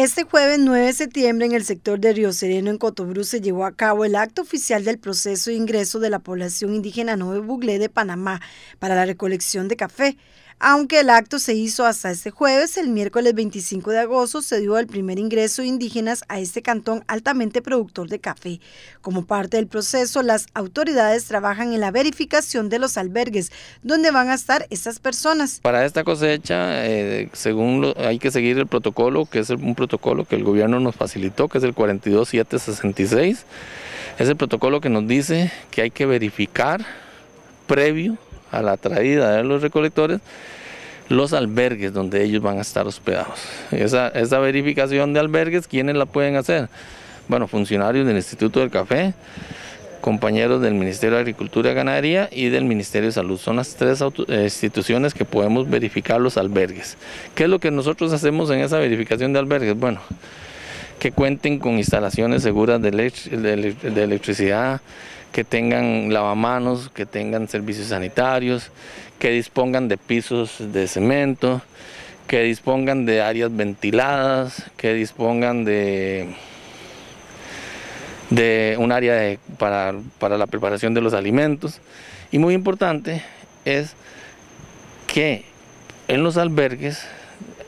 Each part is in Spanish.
Este jueves 9 de septiembre en el sector de Río Sereno en Cotobrú se llevó a cabo el acto oficial del proceso de ingreso de la población indígena Nuevo Buglé de Panamá para la recolección de café. Aunque el acto se hizo hasta este jueves, el miércoles 25 de agosto se dio el primer ingreso de indígenas a este cantón altamente productor de café. Como parte del proceso, las autoridades trabajan en la verificación de los albergues donde van a estar estas personas. Para esta cosecha, eh, según hay que seguir el protocolo, que es un protocolo que el gobierno nos facilitó, que es el 42766. Es el protocolo que nos dice que hay que verificar previo a la traída de los recolectores, los albergues donde ellos van a estar hospedados. Esa, verificación de albergues, ¿quiénes la pueden hacer? Bueno, funcionarios del Instituto del Café, compañeros del Ministerio de Agricultura y Ganadería y del Ministerio de Salud. Son las tres eh, instituciones que podemos verificar los albergues. ¿Qué es lo que nosotros hacemos en esa verificación de albergues? Bueno, que cuenten con instalaciones seguras de, electricidad, que tengan lavamanos, que tengan servicios sanitarios, que dispongan de pisos de cemento, que dispongan de áreas ventiladas, que dispongan de, de un área para, para la preparación de los alimentos. Y muy importante es que en los albergues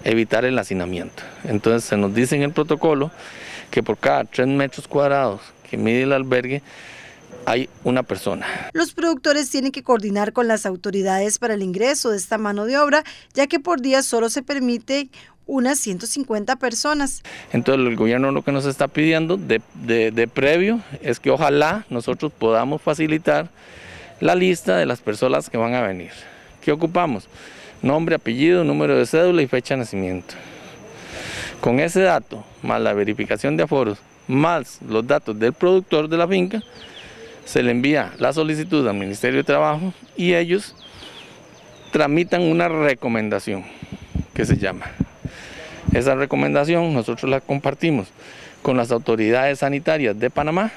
evitar el hacinamiento. Entonces se nos dice en el protocolo que por cada 3 metros cuadrados que mide el albergue, hay una persona. Los productores tienen que coordinar con las autoridades para el ingreso de esta mano de obra, ya que por día solo se permite unas 150 personas. Entonces el gobierno lo que nos está pidiendo de, de previo es que ojalá nosotros podamos facilitar la lista de las personas que van a venir. ¿Qué ocupamos? Nombre, apellido, número de cédula y fecha de nacimiento. Con ese dato, más la verificación de aforos, más los datos del productor de la finca, se le envía la solicitud al Ministerio de Trabajo y ellos tramitan una recomendación que se llama. Esa recomendación nosotros la compartimos con las autoridades sanitarias de Panamá,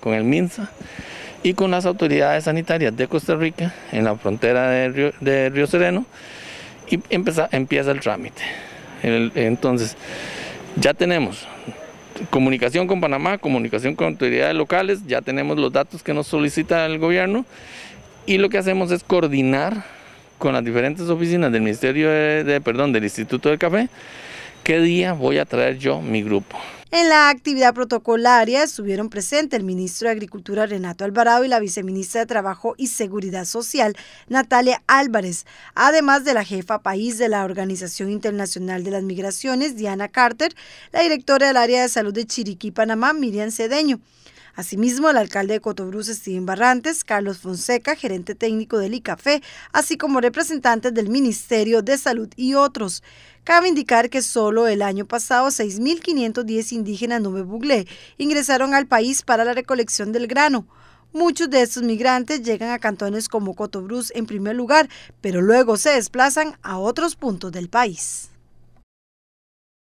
con el MINSA y con las autoridades sanitarias de Costa Rica en la frontera de Río, Sereno y empieza, empieza el trámite. entonces, ya tenemos comunicación con Panamá, comunicación con autoridades locales, ya tenemos los datos que nos solicita el gobierno y lo que hacemos es coordinar con las diferentes oficinas del Ministerio de, del Instituto del Café, qué día voy a traer yo mi grupo. En la actividad protocolaria estuvieron presentes el ministro de Agricultura Renato Alvarado y la viceministra de Trabajo y Seguridad Social Natalia Álvarez, además de la jefa país de la Organización Internacional de las Migraciones Diana Carter, la directora del área de salud de Chiriquí, Panamá, Miriam Cedeño. Asimismo, el alcalde de Cotobruz Steven Barrantes, Carlos Fonseca, gerente técnico del ICAFE, así como representantes del Ministerio de Salud y otros. Cabe indicar que solo el año pasado 6.510 indígenas Nube buglé ingresaron al país para la recolección del grano. Muchos de estos migrantes llegan a cantones como Cotobruz en primer lugar, pero luego se desplazan a otros puntos del país.